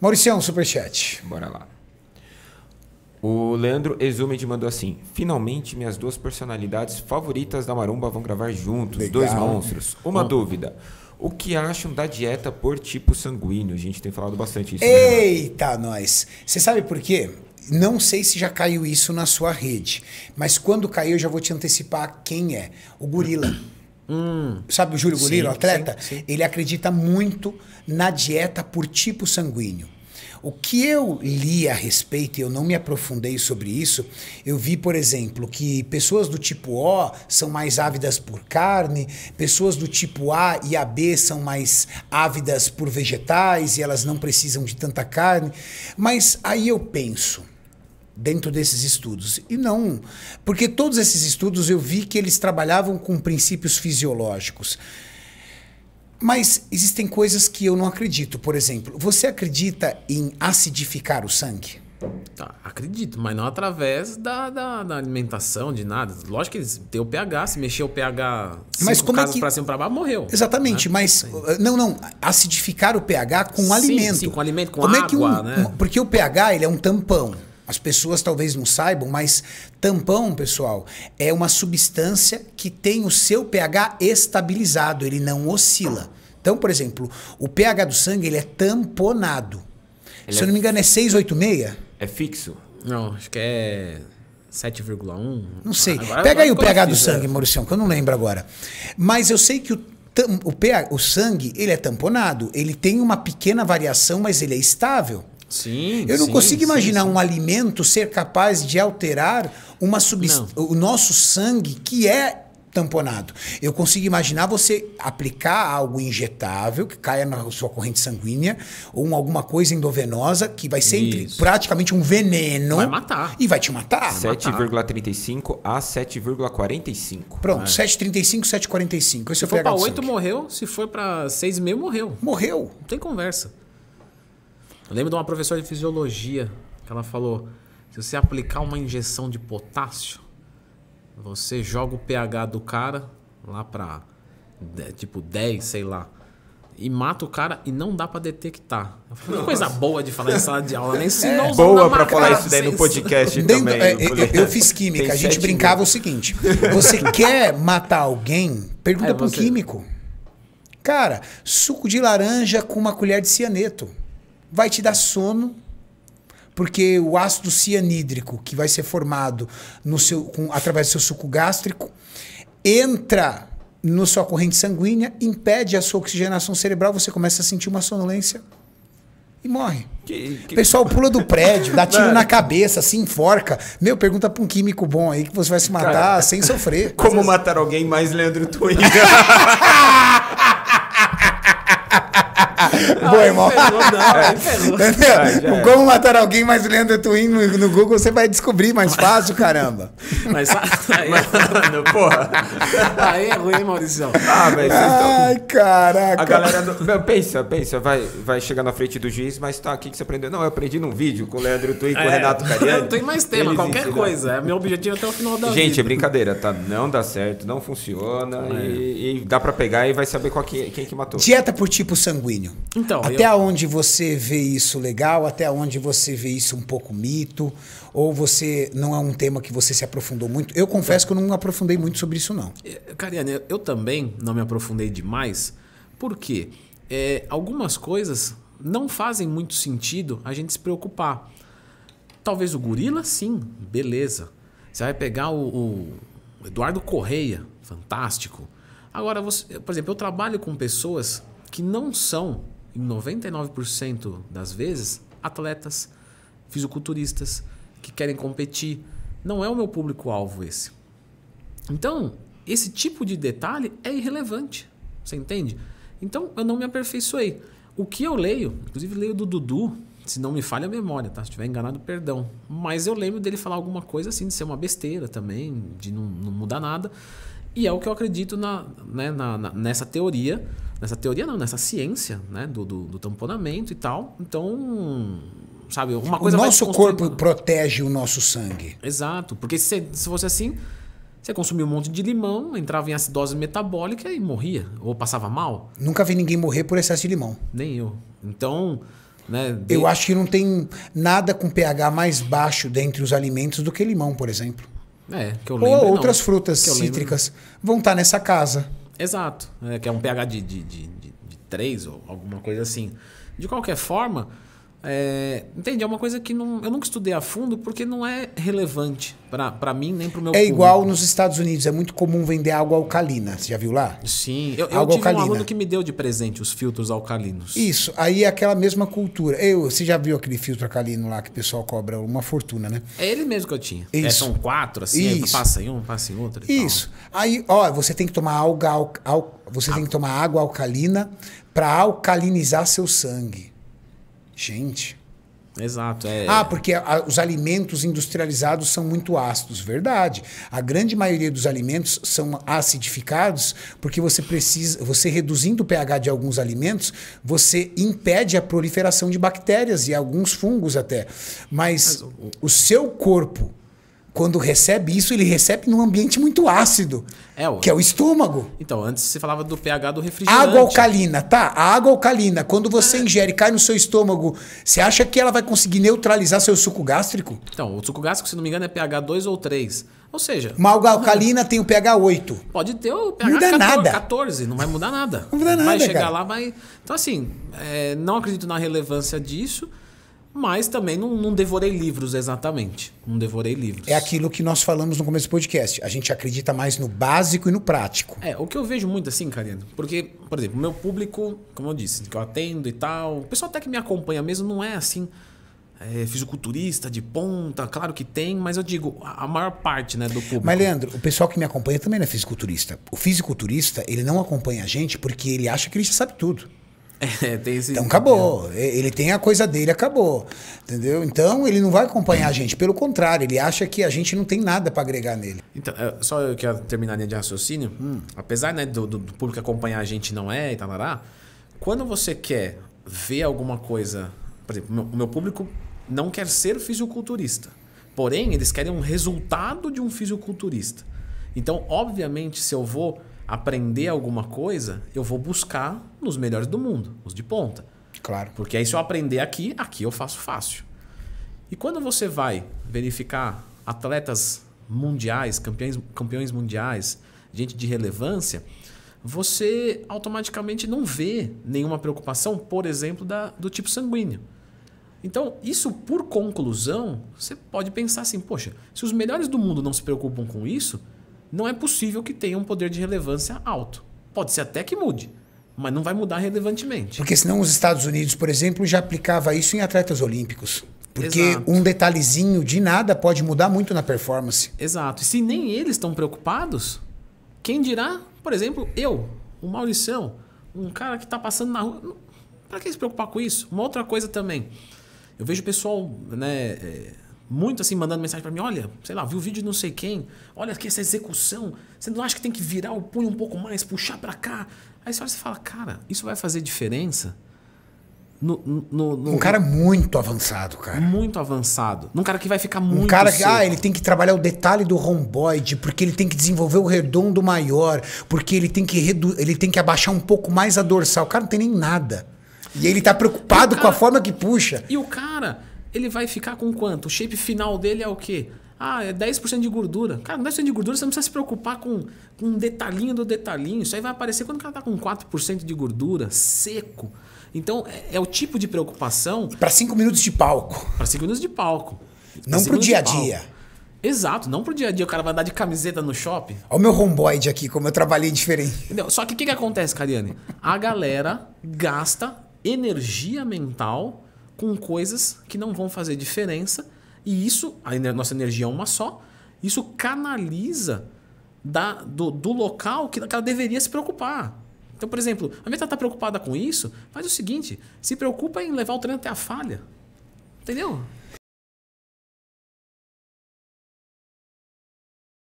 Mauricião, superchat. Bora lá. O Leandro Exumed mandou assim: Finalmente minhas duas personalidades favoritas da Maromba vão gravar juntos, Legal. dois monstros. Uma dúvida. O que acham da dieta por tipo sanguíneo? A gente tem falado bastante isso. Né, Eita, né? nós! Você sabe por quê? Não sei se já caiu isso na sua rede, mas quando caiu, eu já vou te antecipar quem é. O gorila. Hum. Sabe o Júlio Golino, atleta? Sim, sim. Ele acredita muito na dieta por tipo sanguíneo. O que eu li a respeito, e eu não me aprofundei sobre isso, eu vi, por exemplo, que pessoas do tipo O são mais ávidas por carne, pessoas do tipo A e AB são mais ávidas por vegetais e elas não precisam de tanta carne. Mas aí eu penso, dentro desses estudos. E não. Porque todos esses estudos eu vi que eles trabalhavam com princípios fisiológicos. Mas existem coisas que eu não acredito. Por exemplo, você acredita em acidificar o sangue? Tá, acredito, mas não através da, da, da, alimentação, de nada. Lógico que tem o pH, se mexer o pH mas como é que... pra cima pra baixo, morreu. Exatamente, né? mas. Sim. Uh, não, não. Acidificar o pH com sim, alimento. Sim, com alimento, com como água, é que um, né? Porque o pH ele é um tampão. As pessoas talvez não saibam, mas tampão, pessoal, é uma substância que tem o seu pH estabilizado, ele não oscila. Então, por exemplo, o pH do sangue ele é tamponado. Ele Se eu não é me engano, é 686? É fixo? Não, acho que é 7,1. Não sei. Ah, agora, Pega agora aí o pH do sangue, Maurício, é. Mauricião, que eu não lembro agora. Mas eu sei que o o, pH, o sangue ele é tamponado, ele tem uma pequena variação, mas ele é estável. Sim. Eu não sim, consigo imaginar sim, sim. um alimento ser capaz de alterar uma subst... o nosso sangue que é tamponado. Eu consigo imaginar você aplicar algo injetável que caia na sua corrente sanguínea ou alguma coisa endovenosa que vai ser entre, praticamente um veneno. Vai matar. E vai te matar. 7,35 a 7,45. Pronto, é. 7,35, 7,45. Se for para 8, sangue. morreu. Se for para 6,5, morreu. Morreu. Não tem conversa. Eu lembro de uma professora de fisiologia que ela falou: se você aplicar uma injeção de potássio, você joga o pH do cara lá para tipo 10, sei lá, e mata o cara e não dá para detectar. Falei, coisa boa de falar em sala de aula, nem se não é, Boa para falar isso daí no podcast Dentro, também. É, eu, eu, fiz química, a gente brincava mil. o seguinte: você quer matar alguém? Pergunta é, para um você... químico. Cara, suco de laranja com uma colher de cianeto vai te dar sono, porque o ácido cianídrico que vai ser formado no seu, com, através do seu suco gástrico entra na sua corrente sanguínea, impede a sua oxigenação cerebral, você começa a sentir uma sonolência e morre. Que, que... O pessoal pula do prédio, dá tiro na cabeça, se assim, enforca. Meu, pergunta para um químico bom aí que você vai se matar Cara, sem sofrer. Como matar alguém mais Leandro Twinga? Boa, irmão. É. Entendeu? Como matar alguém mais Leandro Twin no, no, Google, você vai descobrir mais fácil, caramba. Mas, aí, é mano, porra. Aí é ruim, Maurício. Ah, então- Ai, caraca. A galera. Do... Meu, pensa, pensa. Vai, vai chegar na frente do juiz, mas tá aqui que você aprendeu. Não, eu aprendi num vídeo com o Leandro Twin, com é, o Renato Cariani. Não tem mais tema, qualquer coisa. É meu objetivo até o final da Gente, vida. é brincadeira, tá? Não dá certo, não funciona. É. E, e, dá pra pegar e vai saber qual que, quem que matou. Dieta por tipo sanguíneo. Então, até eu... onde você vê isso legal, até onde você vê isso um pouco mito, ou você não é um tema que você se aprofundou muito? Eu confesso que eu não aprofundei muito sobre isso, não. É, Cariane, eu também não me aprofundei demais, porque é, algumas coisas não fazem muito sentido a gente se preocupar. Talvez o gorila, sim, beleza. Você vai pegar o, o Eduardo Correia, fantástico. Agora, você, por exemplo, eu trabalho com pessoas que não são, em 99% das vezes, atletas, fisiculturistas que querem competir. Não é o meu público-alvo esse. Então, esse tipo de detalhe é irrelevante. Você entende? Então, eu não me aperfeiçoei. O que eu leio, inclusive leio do Dudu, se não me falha a memória, tá? Se estiver enganado, perdão. Mas eu lembro dele falar alguma coisa assim, de ser uma besteira também, de não, não mudar nada. E é o que eu acredito na, né, na, na, nessa teoria, nessa teoria não, nessa ciência né, do, do, do tamponamento e tal. Então, sabe, alguma coisa. O nosso corpo protege o nosso sangue. Exato, porque se, se fosse assim, você consumia um monte de limão, entrava em acidose metabólica e morria, ou passava mal. Nunca vi ninguém morrer por excesso de limão. Nem eu. Então. Né, de... Eu acho que não tem nada com pH mais baixo dentre os alimentos do que limão, por exemplo. É, que eu lembro. Ou outras não. Né? frutas cítricas lembro. vão estar tá nessa casa. Exato. É, que é um pH de, de, de, de 3 ou alguma coisa assim. De qualquer forma, é, entende? É uma coisa que não, eu nunca estudei a fundo porque não é relevante para mim nem para o meu É público. igual nos Estados Unidos, é muito comum vender água alcalina. Você já viu lá? Sim, eu, eu tive alcalina. um aluno que me deu de presente os filtros alcalinos. Isso, aí é aquela mesma cultura. Eu, você já viu aquele filtro alcalino lá que o pessoal cobra uma fortuna, né? É ele mesmo que eu tinha. É, Isso. É, são quatro, assim, passa em um, passa em outro. Isso. Tal. Aí, ó, você tem que tomar alga, al, al, você tem que tomar água alcalina para alcalinizar seu sangue. Gente. Exato. É... Ah, porque a, os alimentos industrializados são muito ácidos. Verdade. A grande maioria dos alimentos são acidificados porque você precisa. Você reduzindo o pH de alguns alimentos, você impede a proliferação de bactérias e alguns fungos até. Mas, Mas o... o seu corpo quando recebe isso, ele recebe num ambiente muito ácido, é, que é o estômago. Então, antes você falava do pH do refrigerante. Água alcalina, tá? A água alcalina, quando você é. ingere, cai no seu estômago, você acha que ela vai conseguir neutralizar seu suco gástrico? Então, o suco gástrico, se não me engano, é pH 2 ou 3. Ou seja, uma água alcalina tem o pH 8. Pode ter o pH muda 14, nada. 14, não vai mudar nada. Não muda nada. Vai chegar cara. lá, vai. Então, assim, é, não acredito na relevância disso mas também não, não, devorei livros exatamente. Não devorei livros. É aquilo que nós falamos no começo do podcast. A gente acredita mais no básico e no prático. É, o que eu vejo muito assim, Karina, porque, por exemplo, meu público, como eu disse, que eu atendo e tal, o pessoal até que me acompanha mesmo não é assim. É, fisiculturista de ponta, claro que tem, mas eu digo, a maior parte né, do público. Mas, Leandro, o pessoal que me acompanha também não é fisiculturista. O fisiculturista, ele não acompanha a gente porque ele acha que ele já sabe tudo. É, esse... Então acabou. Ele tem a coisa dele, acabou. Entendeu? Então ele não vai acompanhar a gente. Pelo contrário, ele acha que a gente não tem nada para agregar nele. Então, só eu quero terminar a linha de raciocínio. Hum. Apesar né, do, do, público acompanhar a gente não é e talará, quando você quer ver alguma coisa. Por exemplo, o meu, meu público não quer ser fisiculturista. Porém, eles querem um resultado de um fisiculturista. Então, obviamente, se eu vou aprender alguma coisa, eu vou buscar nos melhores do mundo, os de ponta. Claro. Porque aí se eu aprender aqui, aqui eu faço fácil. E quando você vai verificar atletas mundiais, campeões, campeões mundiais, gente de relevância, você automaticamente não vê nenhuma preocupação, por exemplo, da, do tipo sanguíneo. Então, isso por conclusão, você pode pensar assim: poxa, se os melhores do mundo não se preocupam com isso, não é possível que tenha um poder de relevância alto. Pode ser até que mude, mas não vai mudar relevantemente. Porque senão os Estados Unidos, por exemplo, já aplicava isso em atletas olímpicos. Porque Exato. um detalhezinho de nada pode mudar muito na performance. Exato. E se nem eles estão preocupados, quem dirá, por exemplo, eu, o Maurição, um cara que está passando na rua. Para que se preocupar com isso? Uma outra coisa também. Eu vejo o pessoal, né? É, muito assim mandando mensagem para mim, olha, sei lá, viu o vídeo de não sei quem, olha aqui essa execução, você não acha que tem que virar o punho um pouco mais, puxar para cá? Aí você olha e fala, cara, isso vai fazer diferença? No, no, no, um cara muito avançado, cara. Muito avançado. Um cara que vai ficar muito. Um cara que, seco. ah, ele tem que trabalhar o detalhe do romboide, porque ele tem que desenvolver o redondo maior, porque ele tem que redu ele tem que abaixar um pouco mais a dorsal. O cara não tem nem nada. E ele tá preocupado cara, com a forma que puxa. E o cara, ele vai ficar com quanto? O shape final dele é o quê? Ah, é 10% de gordura. Cara, 10% de gordura, você não precisa se preocupar com, com um detalhinho do detalhinho. Isso aí vai aparecer quando o cara tá com 4% de gordura, seco. Então, é, é o tipo de preocupação. Para 5 minutos de palco. Para 5 minutos de palco. Não pro dia a dia. Exato, não pro dia a dia o cara vai andar de camiseta no shopping. Olha o meu romboide aqui, como eu trabalhei diferente. Entendeu? Só que o que, que acontece, Cariane? A galera gasta energia mental com coisas que não vão fazer diferença e isso, a nossa energia é uma só, isso canaliza da, do, do local que ela deveria se preocupar. Então, por exemplo, a meta está preocupada com isso, faz o seguinte: se preocupa em levar o treino até a falha. Entendeu?